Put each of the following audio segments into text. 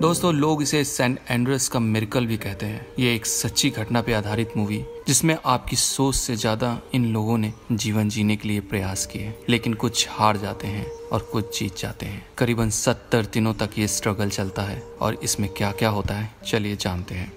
दोस्तों लोग इसे सेंट एंड्रस का मेरिकल भी कहते हैं ये एक सच्ची घटना पे आधारित मूवी जिसमें आपकी सोच से ज्यादा इन लोगों ने जीवन जीने के लिए प्रयास किए लेकिन कुछ हार जाते हैं और कुछ जीत जाते हैं करीबन सत्तर दिनों तक ये स्ट्रगल चलता है और इसमें क्या क्या होता है चलिए जानते हैं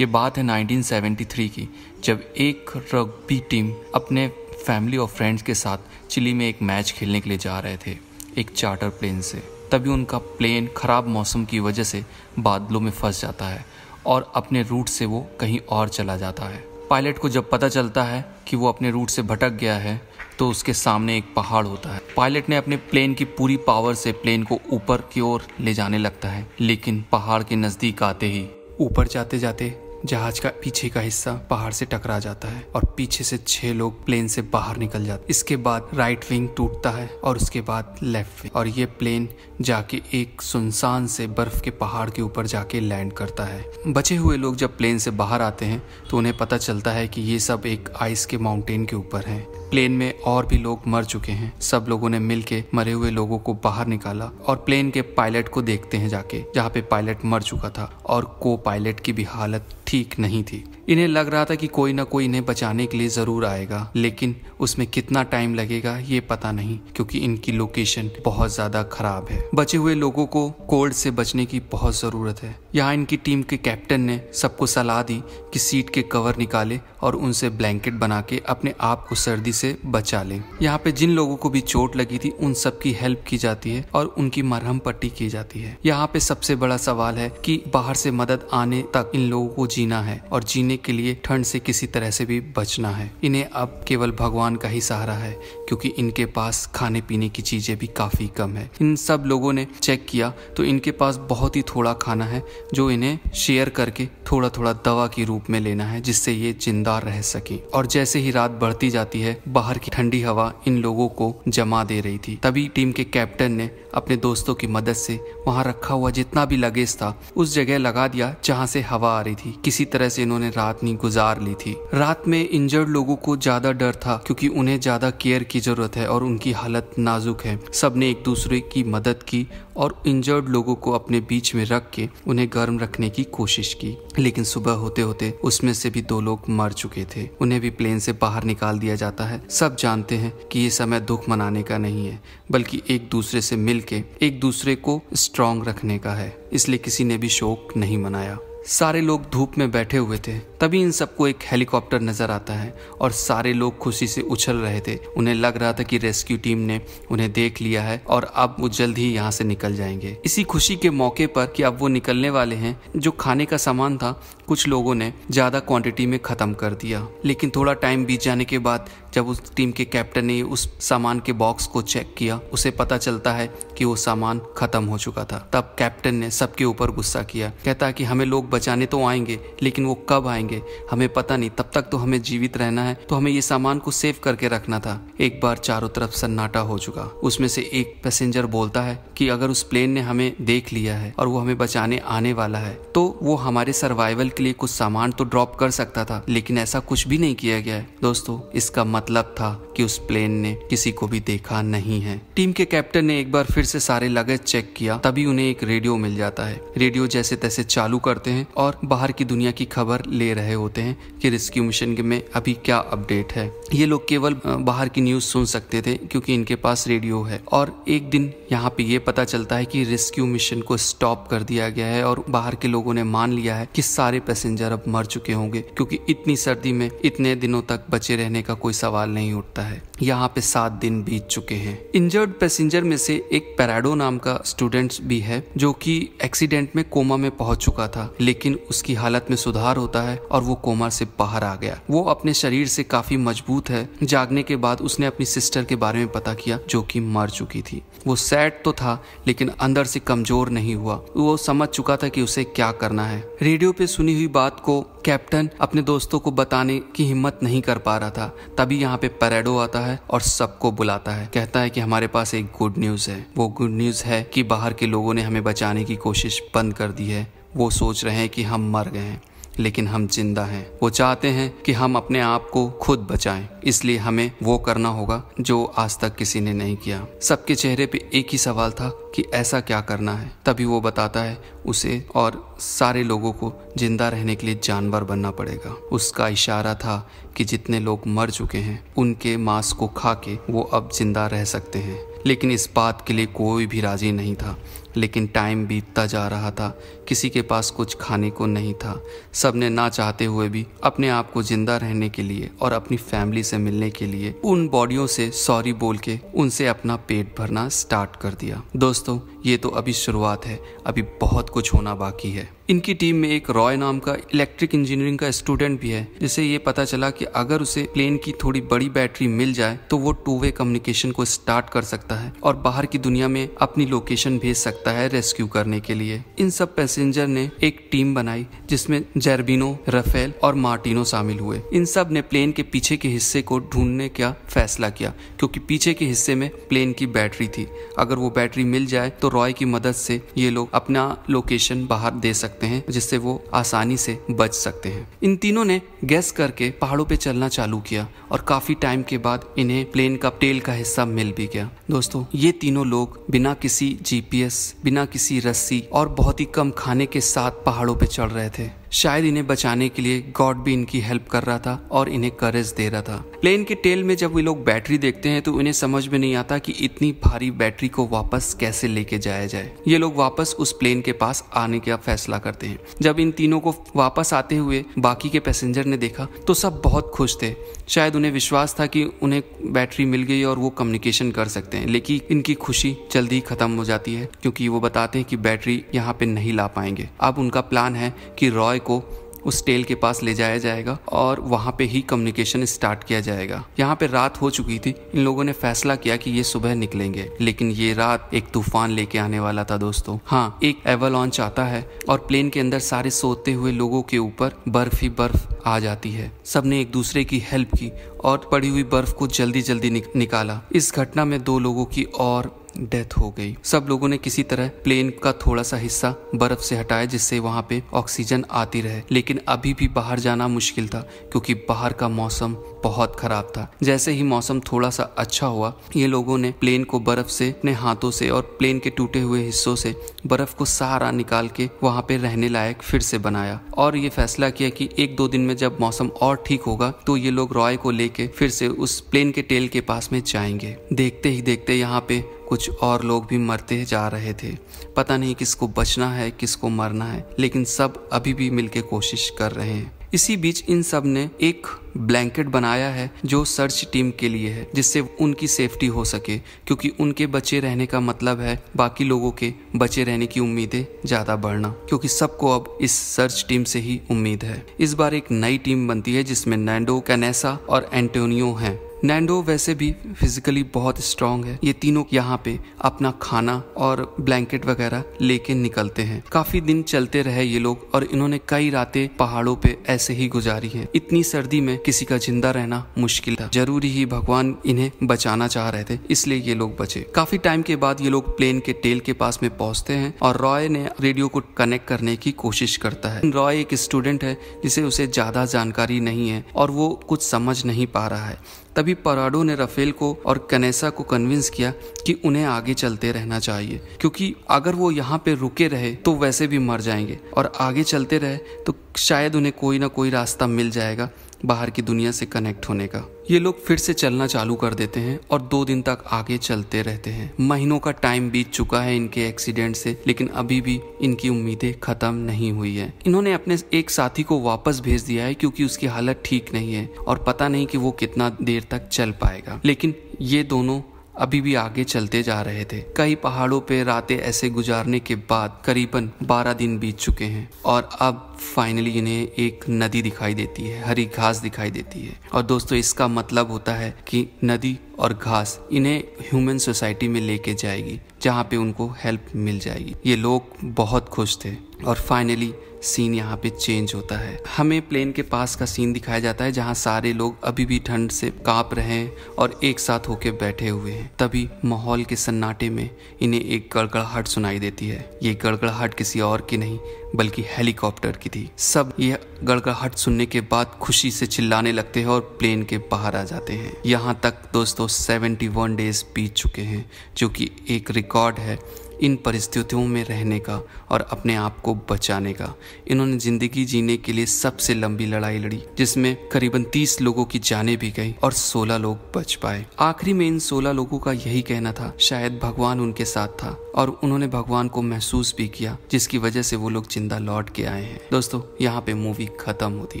ये बात है 1973 की जब एक रग्बी टीम अपने फैमिली और फ्रेंड्स के साथ चिली में एक मैच खेलने के लिए जा रहे थे एक चार्टर प्लेन से तभी उनका प्लेन खराब मौसम की वजह से बादलों में फंस जाता है और अपने रूट से वो कहीं और चला जाता है पायलट को जब पता चलता है कि वो अपने रूट से भटक गया है तो उसके सामने एक पहाड़ होता है पायलट ने अपने प्लेन की पूरी पावर से प्लेन को ऊपर की ओर ले जाने लगता है लेकिन पहाड़ के नज़दीक आते ही ऊपर जाते जाते जहाज का पीछे का हिस्सा पहाड़ से टकरा जाता है और पीछे से छह लोग प्लेन से बाहर निकल जाते इसके बाद राइट विंग टूटता है और उसके बाद लेफ्ट विंग और ये प्लेन जाके एक सुनसान से बर्फ के पहाड़ के ऊपर जाके लैंड करता है बचे हुए लोग जब प्लेन से बाहर आते हैं तो उन्हें पता चलता है कि ये सब एक आइस के माउंटेन के ऊपर है प्लेन में और भी लोग मर चुके हैं सब लोगों ने मिल के मरे हुए लोगों को बाहर निकाला और प्लेन के पायलट को देखते हैं जाके जहाँ पे पायलट मर चुका था और को पायलट की भी हालत ठीक नहीं थी इन्हें लग रहा था कि कोई ना कोई इन्हें बचाने के लिए ज़रूर आएगा लेकिन उसमें कितना टाइम लगेगा ये पता नहीं क्योंकि इनकी लोकेशन बहुत ज़्यादा खराब है बचे हुए लोगों को कोल्ड से बचने की बहुत ज़रूरत है यहाँ इनकी टीम के कैप्टन ने सबको सलाह दी कि सीट के कवर निकाले और उनसे ब्लैंकेट बना के अपने आप को सर्दी से बचा ले यहाँ पे जिन लोगों को भी चोट लगी थी उन सब की हेल्प की जाती है और उनकी मरहम पट्टी की जाती है यहाँ पे सबसे बड़ा सवाल है कि बाहर से मदद आने तक इन लोगों को जीना है और जीने के लिए ठंड से किसी तरह से भी बचना है इन्हें अब केवल भगवान का ही सहारा है क्योंकि इनके पास खाने पीने की चीज़ें भी काफ़ी कम है इन सब लोगों ने चेक किया तो इनके पास बहुत ही थोड़ा खाना है जो इन्हें शेयर करके थोड़ा थोड़ा दवा के रूप में लेना है जिससे ये जिंदा रह सके और जैसे ही रात बढ़ती जाती है बाहर की ठंडी हवा इन लोगों को जमा दे रही थी तभी टीम के कैप्टन ने अपने दोस्तों की मदद से वहाँ रखा हुआ जितना भी लगेज था उस जगह लगा दिया जहाँ से हवा आ रही थी किसी तरह से इन्होंने रात रात गुजार ली थी रात में इंजर्ड लोगों को ज्यादा डर था क्योंकि उन्हें ज्यादा केयर की जरूरत है और उनकी हालत नाजुक है सबने एक दूसरे की मदद की और इंजर्ड लोगों को अपने बीच में रख के उन्हें गर्म रखने की कोशिश की लेकिन सुबह होते होते उसमें से भी दो लोग मर चुके थे उन्हें भी प्लेन से बाहर निकाल दिया जाता है सब जानते हैं कि ये समय दुख मनाने का नहीं है बल्कि एक दूसरे से मिलके एक दूसरे को स्ट्रांग रखने का है इसलिए किसी ने भी शोक नहीं मनाया सारे लोग धूप में बैठे हुए थे तभी इन सबको एक हेलीकॉप्टर नजर आता है और सारे लोग खुशी से उछल रहे थे उन्हें लग रहा था कि रेस्क्यू टीम ने उन्हें देख लिया है और अब वो जल्द ही यहाँ से निकल जाएंगे इसी खुशी के मौके पर कि अब वो निकलने वाले हैं जो खाने का सामान था कुछ लोगों ने ज़्यादा क्वांटिटी में ख़त्म कर दिया लेकिन थोड़ा टाइम बीत जाने के बाद जब उस टीम के कैप्टन ने उस सामान के बॉक्स को चेक किया उसे पता चलता है कि वो सामान ख़त्म हो चुका था तब कैप्टन ने सबके ऊपर गुस्सा किया कहता कि हमें लोग बचाने तो आएंगे लेकिन वो कब आएंगे हमें पता नहीं तब तक तो हमें जीवित रहना है तो हमें ये सामान को सेव करके रखना था एक बार चारों तरफ सन्नाटा हो चुका उसमें से एक पैसेंजर बोलता है कि अगर उस प्लेन ने हमें देख लिया है और वो हमें बचाने आने वाला है तो वो हमारे सर्वाइवल के लिए कुछ सामान तो ड्रॉप कर सकता था लेकिन ऐसा कुछ भी नहीं किया गया है दोस्तों इसका मतलब था कि उस प्लेन ने किसी को भी देखा नहीं है टीम के कैप्टन ने एक बार फिर से सारे लगेज चेक किया तभी उन्हें एक रेडियो मिल जाता है रेडियो जैसे तैसे चालू करते हैं और बाहर की दुनिया की खबर ले रहे होते हैं कि रेस्क्यू मिशन में अभी क्या अपडेट है ये लोग केवल बाहर की न्यूज सुन सकते थे क्योंकि इनके पास रेडियो है और एक दिन यहाँ पे ये पता चलता है कि रेस्क्यू मिशन को स्टॉप कर दिया गया है और बाहर के लोगों ने मान लिया है कि सारे पैसेंजर अब मर चुके होंगे क्योंकि इतनी सर्दी में इतने दिनों तक बचे रहने का कोई सवाल नहीं उठता है यहाँ पे सात दिन बीत चुके हैं इंजर्ड पैसेंजर में से एक पैराडो नाम का स्टूडेंट भी है जो कि एक्सीडेंट में कोमा में पहुंच चुका था लेकिन उसकी हालत में सुधार होता है और वो कोमा से बाहर आ गया वो अपने शरीर से काफी मजबूत है जागने के बाद उसने अपनी सिस्टर के बारे में पता किया जो कि मर चुकी थी वो सैड तो था लेकिन अंदर से कमजोर नहीं हुआ वो समझ चुका था कि उसे क्या करना है रेडियो पे सुनी हुई बात को कैप्टन अपने दोस्तों को बताने की हिम्मत नहीं कर पा रहा था तभी यहाँ पे पैरेडो आता है और सबको बुलाता है कहता है कि हमारे पास एक गुड न्यूज़ है वो गुड न्यूज़ है कि बाहर के लोगों ने हमें बचाने की कोशिश बंद कर दी है वो सोच रहे हैं कि हम मर गए हैं लेकिन हम जिंदा हैं वो चाहते हैं कि हम अपने आप को खुद बचाएं इसलिए हमें वो करना होगा जो आज तक किसी ने नहीं किया सबके चेहरे पे एक ही सवाल था कि ऐसा क्या करना है तभी वो बताता है उसे और सारे लोगों को जिंदा रहने के लिए जानवर बनना पड़ेगा उसका इशारा था कि जितने लोग मर चुके हैं उनके मांस को खा के वो अब जिंदा रह सकते हैं लेकिन इस बात के लिए कोई भी राजी नहीं था लेकिन टाइम बीतता जा रहा था किसी के पास कुछ खाने को नहीं था सब ने ना चाहते हुए भी अपने आप को जिंदा रहने के लिए और अपनी फैमिली से मिलने के लिए उन बॉडियों से सॉरी बोल के उनसे अपना पेट भरना स्टार्ट कर दिया दोस्तों ये तो अभी शुरुआत है अभी बहुत कुछ होना बाकी है इनकी टीम में एक रॉय नाम का इलेक्ट्रिक इंजीनियरिंग का स्टूडेंट भी है जिसे ये पता चला कि अगर उसे प्लेन की थोड़ी बड़ी बैटरी मिल जाए तो वो टू वे कम्युनिकेशन को स्टार्ट कर सकता है और बाहर की दुनिया में अपनी लोकेशन भेज सकता सकता है रेस्क्यू करने के लिए इन सब पैसेंजर ने एक टीम बनाई जिसमें जर्बिनो रफेल और मार्टिनो शामिल हुए इन सब ने प्लेन के पीछे के हिस्से को ढूंढने का फैसला किया क्योंकि पीछे के हिस्से में प्लेन की बैटरी थी अगर वो बैटरी मिल जाए तो रॉय की मदद से ये लोग अपना लोकेशन बाहर दे सकते हैं जिससे वो आसानी से बच सकते हैं इन तीनों ने गैस करके पहाड़ों पे चलना चालू किया और काफी टाइम के बाद इन्हें प्लेन का टेल का हिस्सा मिल भी गया दोस्तों ये तीनों लोग बिना किसी जीपीएस बिना किसी रस्सी और बहुत ही कम खाने के साथ पहाड़ों पर चढ़ रहे थे शायद इन्हें बचाने के लिए गॉड भी इनकी हेल्प कर रहा था और इन्हें करेज दे रहा था प्लेन के टेल में जब वे लोग बैटरी देखते हैं तो उन्हें समझ में नहीं आता कि इतनी भारी बैटरी को वापस कैसे लेके जाया जाए ये लोग वापस उस प्लेन के पास आने का फैसला करते हैं जब इन तीनों को वापस आते हुए बाकी के पैसेंजर ने देखा तो सब बहुत खुश थे शायद उन्हें विश्वास था कि उन्हें बैटरी मिल गई और वो कम्युनिकेशन कर सकते हैं लेकिन इनकी खुशी जल्दी ही खत्म हो जाती है क्योंकि वो बताते हैं कि बैटरी यहाँ पे नहीं ला पाएंगे अब उनका प्लान है कि रॉय बॉय को उस टेल के पास ले जाया जाएगा और वहाँ पे ही कम्युनिकेशन स्टार्ट किया जाएगा यहाँ पे रात हो चुकी थी इन लोगों ने फैसला किया कि ये सुबह निकलेंगे लेकिन ये रात एक तूफान लेके आने वाला था दोस्तों हाँ एक एवलॉन्च आता है और प्लेन के अंदर सारे सोते हुए लोगों के ऊपर बर्फ ही बर्फ आ जाती है सबने एक दूसरे की हेल्प की और पड़ी हुई बर्फ को जल्दी जल्दी निक, निकाला इस घटना में दो लोगों की और डेथ हो गई सब लोगों ने किसी तरह प्लेन का थोड़ा सा हिस्सा बर्फ से हटाया जिससे वहां पे ऑक्सीजन आती रहे लेकिन अभी भी बाहर जाना मुश्किल था क्योंकि बाहर का मौसम बहुत खराब था जैसे ही मौसम थोड़ा सा अच्छा हुआ ये लोगों ने प्लेन को बर्फ से अपने हाथों से और प्लेन के टूटे हुए हिस्सों से बर्फ को सहारा निकाल के वहाँ पे रहने लायक फिर से बनाया और ये फैसला किया कि एक दो दिन में जब मौसम और ठीक होगा तो ये लोग रॉय को लेके फिर से उस प्लेन के टेल के पास में जाएंगे देखते ही देखते यहाँ पे कुछ और लोग भी मरते जा रहे थे पता नहीं किसको बचना है किसको मरना है लेकिन सब अभी भी मिलके कोशिश कर रहे हैं इसी बीच इन सब ने एक ब्लैंकेट बनाया है जो सर्च टीम के लिए है जिससे उनकी सेफ्टी हो सके क्योंकि उनके बचे रहने का मतलब है बाकी लोगों के बचे रहने की उम्मीदें ज़्यादा बढ़ना क्योंकि सबको अब इस सर्च टीम से ही उम्मीद है इस बार एक नई टीम बनती है जिसमें नैंडो कैनेसा और एंटोनियो हैं नैंडो वैसे भी फिजिकली बहुत स्ट्रांग है ये तीनों यहाँ पे अपना खाना और ब्लैंकेट वगैरह लेके निकलते हैं काफी दिन चलते रहे ये लोग और इन्होंने कई रातें पहाड़ों पे ऐसे ही गुजारी हैं इतनी सर्दी में किसी का जिंदा रहना मुश्किल था जरूरी ही भगवान इन्हें बचाना चाह रहे थे इसलिए ये लोग बचे काफी टाइम के बाद ये लोग प्लेन के टेल के पास में पहुंचते हैं और रॉय ने रेडियो को कनेक्ट करने की कोशिश करता है रॉय एक स्टूडेंट है जिसे उसे ज्यादा जानकारी नहीं है और वो कुछ समझ नहीं पा रहा है तभी पराडो ने रफेल को और कनेसा को कन्विंस किया कि उन्हें आगे चलते रहना चाहिए क्योंकि अगर वो यहाँ पे रुके रहे तो वैसे भी मर जाएंगे और आगे चलते रहे तो शायद उन्हें कोई ना कोई रास्ता मिल जाएगा बाहर की दुनिया से कनेक्ट होने का ये लोग फिर से चलना चालू कर देते हैं और दो दिन तक आगे चलते रहते हैं महीनों का टाइम बीत चुका है इनके एक्सीडेंट से लेकिन अभी भी इनकी उम्मीदें खत्म नहीं हुई है इन्होंने अपने एक साथी को वापस भेज दिया है क्योंकि उसकी हालत ठीक नहीं है और पता नहीं कि वो कितना देर तक चल पाएगा लेकिन ये दोनों अभी भी आगे चलते जा रहे थे कई पहाड़ों पे रातें ऐसे गुजारने के बाद करीबन 12 दिन बीत चुके हैं और अब फाइनली इन्हें एक नदी दिखाई देती है हरी घास दिखाई देती है और दोस्तों इसका मतलब होता है कि नदी और घास इन्हें ह्यूमन सोसाइटी में लेके जाएगी जहाँ पे उनको हेल्प मिल जाएगी ये लोग बहुत खुश थे और फाइनली सीन यहाँ पे चेंज होता है हमें प्लेन के पास का सीन दिखाया जाता है जहाँ सारे लोग अभी भी ठंड से कांप रहे हैं और एक साथ होके बैठे हुए हैं तभी माहौल के सन्नाटे में इन्हें एक गड़गड़ाहट सुनाई देती है ये गड़गड़ाहट किसी और की नहीं बल्कि हेलीकॉप्टर की थी सब यह गड़गड़ाहट सुनने के बाद खुशी से चिल्लाने लगते हैं और प्लेन के बाहर आ जाते हैं यहाँ तक दोस्तों 71 डेज बीत चुके हैं जो कि एक रिकॉर्ड है इन परिस्थितियों में रहने का और अपने आप को बचाने का इन्होंने ज़िंदगी जीने के लिए सबसे लंबी लड़ाई लड़ी जिसमें करीबन तीस लोगों की जाने भी गई और सोलह लोग बच पाए आखिरी में इन सोलह लोगों का यही कहना था शायद भगवान उनके साथ था और उन्होंने भगवान को महसूस भी किया जिसकी वजह से वो लोग जिंदा लौट के आए हैं दोस्तों यहाँ पे मूवी खत्म होती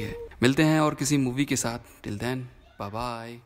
है मिलते हैं और किसी मूवी के साथ टिल देन बाय